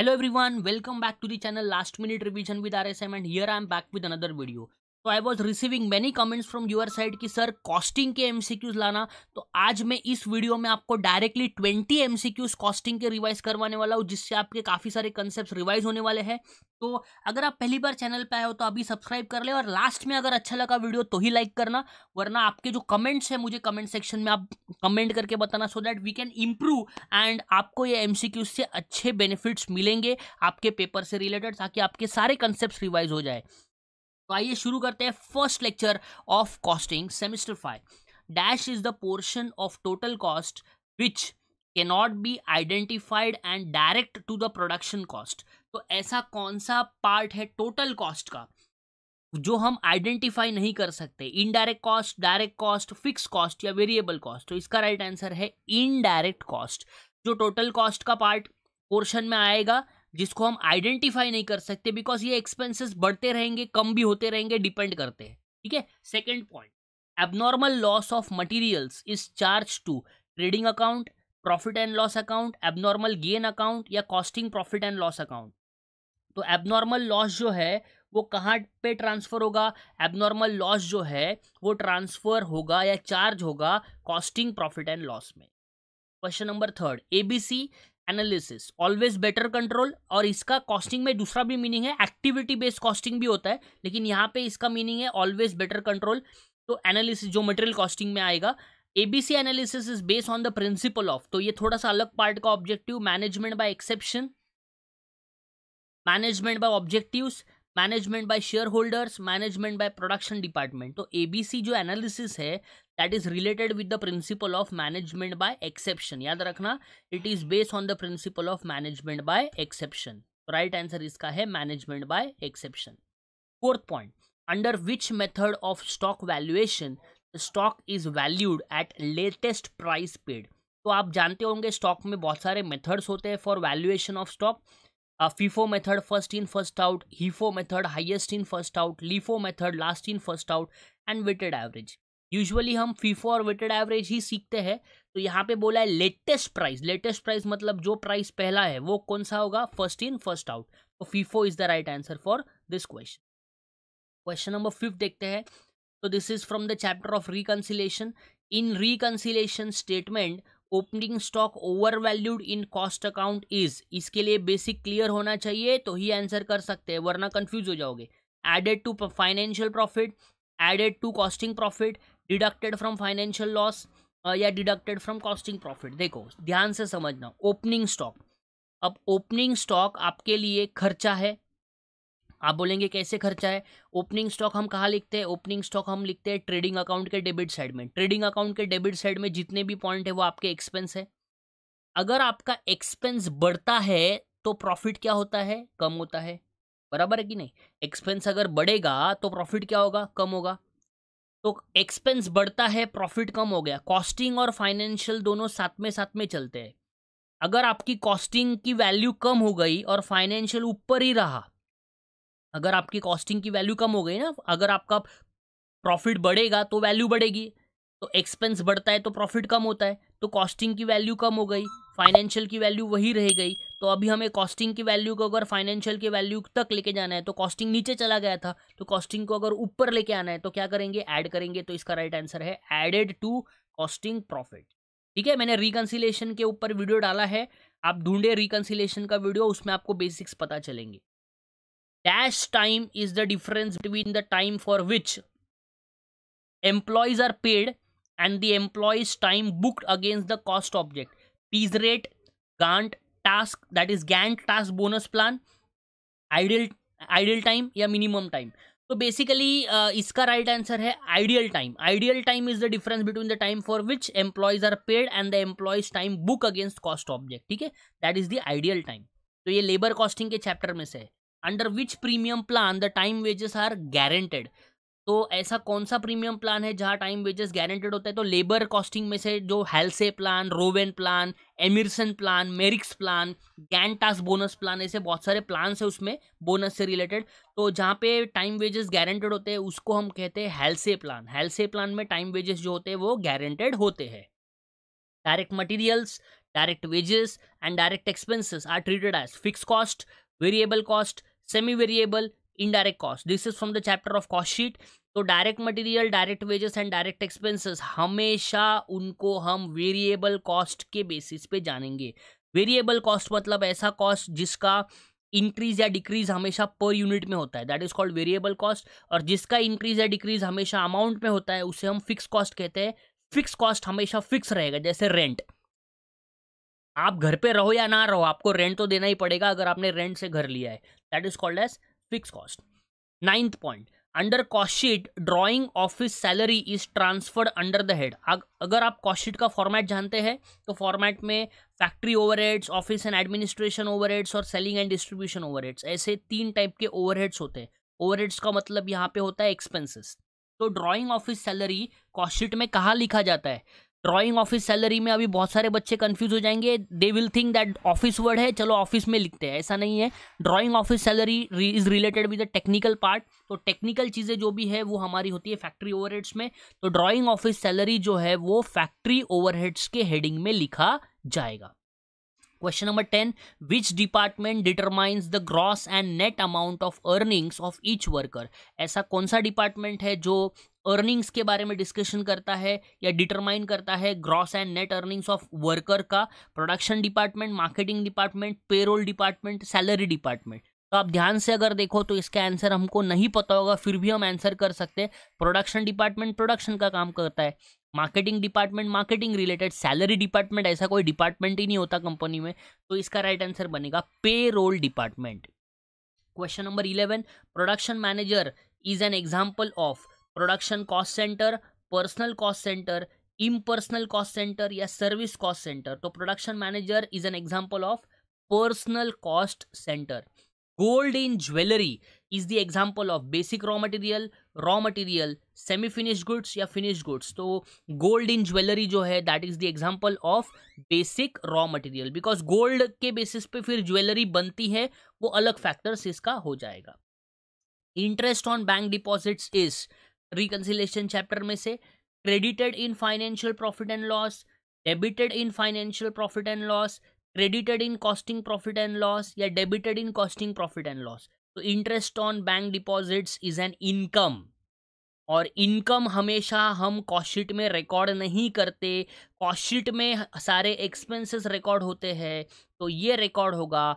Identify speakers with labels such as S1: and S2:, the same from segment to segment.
S1: Hello everyone, welcome back to the channel Last Minute Revision with RSM and here I am back with another video. तो I was receiving many comments from your side कि sir costing के Qs लाना तो आज मैं इस video में आपको डायरेक्टली ट्वेंटी क्यूज कॉस्टिंग के रिवाइज करवाने वाला हूँ जिससे आपके काफ़ी सारे कंसेप्ट रिवाइज होने वाले हैं तो अगर आप पहली बार चैनल पर आए हो तो अभी सब्सक्राइब कर ले और लास्ट में अगर अच्छा लगा वीडियो तो ही लाइक करना वरना आपके जो कमेंट्स हैं मुझे कमेंट सेक्शन में आप कमेंट करके बताना so that we can improve and आपको ये एम से अच्छे बेनिफिट्स मिलेंगे आपके पेपर से रिलेटेड ताकि आपके सारे कंसेप्ट रिवाइज हो जाए तो आइए शुरू करते हैं first lecture of costing semester five dash is the portion of total cost which cannot be identified and direct to the production cost तो ऐसा कौन सा पार्ट है टोटल कॉस्ट का जो हम आइडेंटिफाई नहीं कर सकते indirect cost direct cost fix cost या वेरिएबल कॉस्ट तो इसका राइट right आंसर है इनडायरेक्ट कॉस्ट जो टोटल कॉस्ट का पार्ट पोर्शन में आएगा जिसको हम आइडेंटिफाई नहीं कर सकते बिकॉज ये एक्सपेंसेस बढ़ते रहेंगे कम भी होते रहेंगे डिपेंड करते हैं ठीक है second point abnormal loss of materials is charge to trading account profit and loss account abnormal gain account या costing profit and loss account तो एबनॉर्मल लॉस जो है वो कहाँ पे ट्रांसफ़र होगा एबनॉर्मल लॉस जो है वो ट्रांसफ़र होगा या चार्ज होगा कॉस्टिंग प्रॉफिट एंड लॉस में question number third ABC analysis always better control और इसका कॉस्टिंग में दूसरा भी मीनिंग है एक्टिविटी बेस्ड कॉस्टिंग भी होता है लेकिन यहाँ पे इसका मीनिंग है ऑलवेज बेटर कंट्रोल तो एनालिसिस जो मटेरियल कॉस्टिंग में आएगा ABC analysis is based on the principle of तो ये थोड़ा सा अलग पार्ट का objective management by exception management by objectives management by shareholders management by production department तो एबीसी जो एनालिसिस है that is related with the principle of management by exception याद रखना it is based on the principle of management by exception right answer इसका है management by exception fourth point under which method of stock valuation stock is valued at latest price paid तो आप जानते होंगे stock में बहुत सारे methods होते हैं for valuation of stock FIFO method first in first out HIFO method highest in first out LIFO method last in first out and weighted average usually हम फीफो और वेटेड एवरेज ही सीखते हैं तो यहाँ पे बोला है लेटेस्ट प्राइस लेटेस्ट प्राइस मतलब जो प्राइस पहला है वो कौन सा होगा फर्स्ट इन फर्स्ट आउट तो FIFO is the right answer for this question question number fifth देखते हैं तो this is from the chapter of reconciliation in reconciliation statement opening stock overvalued in cost account is इसके लिए basic clear होना चाहिए तो ही answer कर सकते हैं वरना कंफ्यूज हो जाओगे added to financial profit added to costing profit deducted from financial loss या डिडक्टेड फ्रॉम कॉस्टिंग प्रॉफिट देखो ध्यान से समझना ओपनिंग स्टॉक अब ओपनिंग स्टॉक आपके लिए खर्चा है आप बोलेंगे कैसे खर्चा है ओपनिंग स्टॉक हम कहाँ लिखते हैं ओपनिंग स्टॉक हम लिखते हैं ट्रेडिंग अकाउंट के डेबिट साइड में ट्रेडिंग अकाउंट के डेबिट साइड में जितने भी पॉइंट है वो आपके एक्सपेंस है अगर आपका एक्सपेंस बढ़ता है तो प्रॉफिट क्या होता है कम होता है बराबर है कि नहीं एक्सपेंस अगर बढ़ेगा तो प्रॉफिट क्या होगा कम होगा तो एक्सपेंस बढ़ता है प्रॉफिट कम हो गया कॉस्टिंग और फाइनेंशियल दोनों साथ में साथ में चलते हैं अगर आपकी कॉस्टिंग की वैल्यू कम हो गई और फाइनेंशियल ऊपर ही रहा अगर आपकी कॉस्टिंग की वैल्यू कम हो गई ना अगर आपका प्रॉफिट बढ़ेगा तो वैल्यू बढ़ेगी तो एक्सपेंस बढ़ता है तो प्रॉफिट कम होता है तो कॉस्टिंग की वैल्यू कम हो गई फाइनेंशियल की वैल्यू वही रह गई तो अभी हमें कॉस्टिंग की वैल्यू को अगर फाइनेंशियल की वैल्यू तक लेके जाना है तो कॉस्टिंग नीचे चला गया था तो कॉस्टिंग को अगर ऊपर लेके आना है तो क्या करेंगे ऐड करेंगे तो इसका राइट आंसर है एडेड टू कॉस्टिंग प्रॉफिट ठीक है मैंने रिकन्सिलेशन के ऊपर वीडियो डाला है आप ढूंढे रिकन्सिलेशन का वीडियो उसमें आपको बेसिक्स पता चलेंगे dash time is the difference between the time for which employees are paid and the employees time booked against the cost object piece rate gantt task that is gantt task bonus plan ideal idle time a minimum time so basically uh, iska right answer hai ideal time ideal time is the difference between the time for which employees are paid and the employees time book against cost object theek that is the ideal time to so, ye labor costing ke chapter mein under which premium plan the time wages are guaranteed तो ऐसा कौन सा premium plan है जहाँ time wages guaranteed होता है तो labour costing में से जो Halsey plan Rowan plan Emerson plan Merrick's plan Gantt's bonus plan ऐसे बहुत सारे प्लान्स है उसमें बोनस से रिलेटेड तो जहाँ पे टाइम वेजेस गारंटेड होते हैं उसको हम कहते हैं हेल्से प्लान हेल्से प्लान में टाइम वेजेस जो होते हैं वो गारंटेड होते हैं direct materials direct wages and direct expenses are treated as fix cost variable cost semi variable indirect cost this is from the chapter of cost sheet तो direct material direct wages and direct expenses हमेशा उनको हम variable cost के basis पे जानेंगे variable cost मतलब ऐसा cost जिसका इंक्रीज या डिक्रीज हमेशा पर यूनिट में होता है that is called variable cost और जिसका इंक्रीज या डिक्रीज हमेशा अमाउंट में होता है उसे हम फिक्स कॉस्ट कहते हैं फिक्स कॉस्ट हमेशा फिक्स रहेगा जैसे रेंट आप घर पे रहो या ना रहो आपको रेंट तो देना ही पड़ेगा अगर आपने रेंट से घर लिया है that is called as fix cost ninth point under cost sheet drawing office salary is transferred under the head अगर आप कॉस्टशीट का फॉर्मेट जानते हैं तो फॉर्मेट में factory overheads office and administration overheads और सेलिंग एंड डिस्ट्रीब्यूशन ओवरहेड्स ऐसे तीन टाइप के ओवरहेड्स होते हैं ओवरहेड्स का मतलब यहाँ पे होता है एक्सपेंसेस तो ड्रॉइंग ऑफिस सैलरी कॉस्टशीट में कहाँ लिखा जाता है ड्राइंग ऑफिस सैलरी में अभी बहुत सारे बच्चे कंफ्यूज हो जाएंगे they will think that office word है चलो ऑफिस में लिखते हैं ऐसा नहीं है drawing office salary is related with the technical part तो टेक्निकल चीज़ें जो भी है वो हमारी होती है फैक्ट्री ओवरहेड्स में तो ड्राइंग ऑफिस सैलरी जो है वो फैक्ट्री ओवरहेड्स के हेडिंग में लिखा जाएगा question number ten which department determines the gross and net amount of earnings of each worker ऐसा कौन सा डिपार्टमेंट है जो अर्निंग्स के बारे में डिस्कशन करता है या डिटरमाइन करता है gross and net earnings of worker का production department marketing department payroll department salary department तो आप ध्यान से अगर देखो तो इसका आंसर हमको नहीं पता होगा फिर भी हम आंसर कर सकते हैं प्रोडक्शन डिपार्टमेंट प्रोडक्शन का काम करता है marketing department marketing related salary department ऐसा कोई डिपार्टमेंट ही नहीं होता कंपनी में तो इसका राइट आंसर बनेगा payroll department question number eleven production manager is an example of production cost centre personal cost centre impersonal cost centre या service cost centre तो production manager is an example of personal cost centre gold in jewellery is the example of basic raw material raw material semi finish goods या finish goods तो gold in jewellery जो है that is the example of basic raw material because gold के basis पे फिर jewellery बनती है वो अलग फैक्टर्स इसका हो जाएगा interest on bank deposits is reconciliation chapter में से credited in financial profit and loss debited in financial profit and loss credited in costing profit and loss या debited in costing profit and loss तो interest on bank deposits is an income और income हमेशा हम cost sheet में record नहीं करते cost sheet में सारे एक्सपेंसेस रिकॉर्ड होते हैं तो ये रिकॉर्ड होगा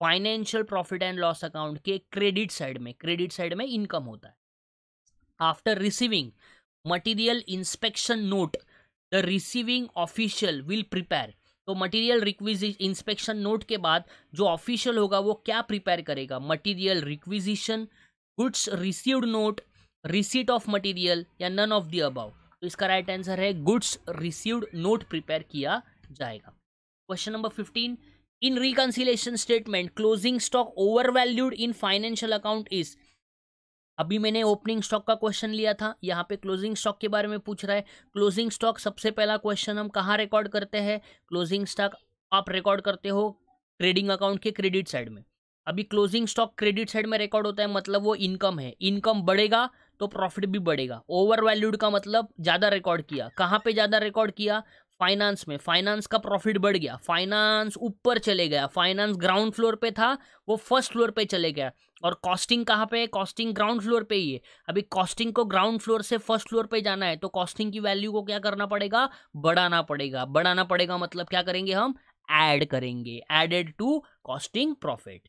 S1: financial profit and loss account के क्रेडिट साइड में क्रेडिट साइड में इनकम होता है after receiving material inspection note the receiving official will prepare तो मटेरियल रिक्विजि इंस्पेक्शन नोट के बाद जो ऑफिशियल होगा वो क्या प्रिपेयर करेगा material requisition goods received note receipt of material या नन ऑफ द अबाउ तो इसका राइट आंसर है गुड्स रिसीव्ड नोट प्रिपेयर किया जाएगा question number fifteen in reconciliation statement closing stock overvalued in financial account is अभी मैंने opening stock का question लिया था यहाँ पे क्लोजिंग स्टॉक के बारे में पूछ रहा है क्लोजिंग स्टॉक सबसे पहला क्वेश्चन हम कहाँ रिकॉर्ड करते हैं क्लोजिंग स्टॉक आप रिकॉर्ड करते हो ट्रेडिंग अकाउंट के क्रेडिट साइड में अभी क्लोजिंग स्टॉक क्रेडिट साइड में रिकॉर्ड होता है मतलब वो इनकम है इनकम बढ़ेगा तो प्रॉफिट भी बढ़ेगा ओवर वैल्यूड का मतलब ज़्यादा रिकॉर्ड किया कहाँ पे ज़्यादा रिकॉर्ड किया फाइनेंस में फाइनेंस का प्रॉफिट बढ़ गया फाइनेंस ऊपर चले गया फाइनेंस ग्राउंड फ्लोर पे था वो फर्स्ट फ्लोर पे चले गया और कॉस्टिंग कहाँ पे है कॉस्टिंग ग्राउंड फ्लोर पे ही है अभी कॉस्टिंग को ग्राउंड फ्लोर से फर्स्ट फ्लोर पे जाना है तो कॉस्टिंग की वैल्यू को क्या करना पड़ेगा बढ़ाना पड़ेगा बढ़ाना पड़ेगा मतलब क्या करेंगे हम ऐड करेंगे added to costing profit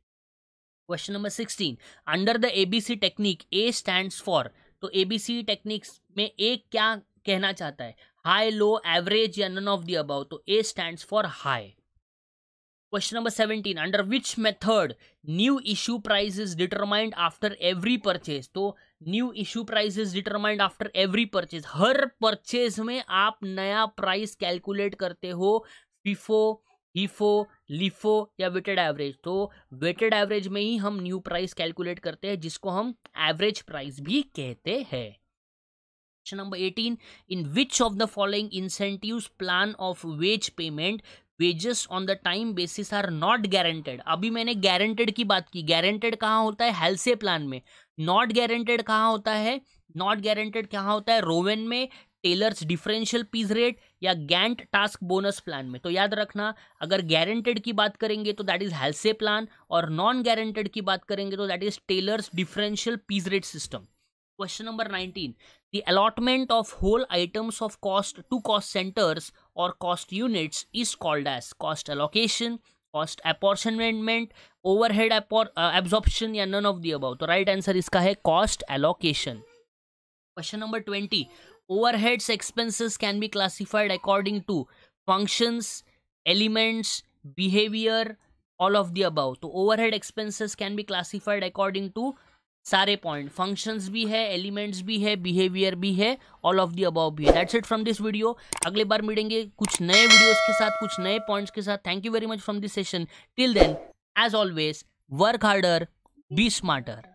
S1: question number sixteen under the ABC technique A stand for तो एबीसी टेक्निक्स में ए क्या कहना चाहता है हाई लो एवरेज या नन ऑफ दी अबाउ तो A stand for high question number seventeen under which method new issue price is determined after every purchase तो new issue price is determined after every purchase हर purchase में आप नया price calculate करते हो FIFO HIFO LIFO या weighted average तो weighted average में ही हम न्यू प्राइस कैलकुलेट करते हैं जिसको हम एवरेज प्राइस भी कहते हैं question number 18 in which of the following incentives plan of wage payment wages on the time basis are not guaranteed अभी मैंने गारंटेड की बात की गारंटेड कहाँ होता है हेल्से प्लान में नॉट गारंटेड कहाँ होता है नॉट गारंटेड कहाँ होता है रोवेन में टेलर्स डिफरेंशियल पीज रेट या गैंट टास्क बोनस प्लान में तो याद रखना अगर गारंटेड की बात करेंगे तो दैट इज हेल्से प्लान और नॉन गारंटेड की बात करेंगे तो that is Taylor's differential piece rate system Question number 19. The allotment of whole items of cost to cost centers or cost units is called as cost allocation, cost apportionment, overhead appor uh, absorption, yeah, none of the above. The right answer is hai cost allocation. Question number 20. Overheads expenses can be classified according to functions, elements, behavior, all of the above. So overhead expenses can be classified according to सारे point functions भी है elements भी है behaviour भी है all of the above भी है that's it from this video अगले बार मिलेंगे कुछ नए वीडियोस के साथ कुछ नए पॉइंट्स के साथ thank you very much from this session till then as always work harder be smarter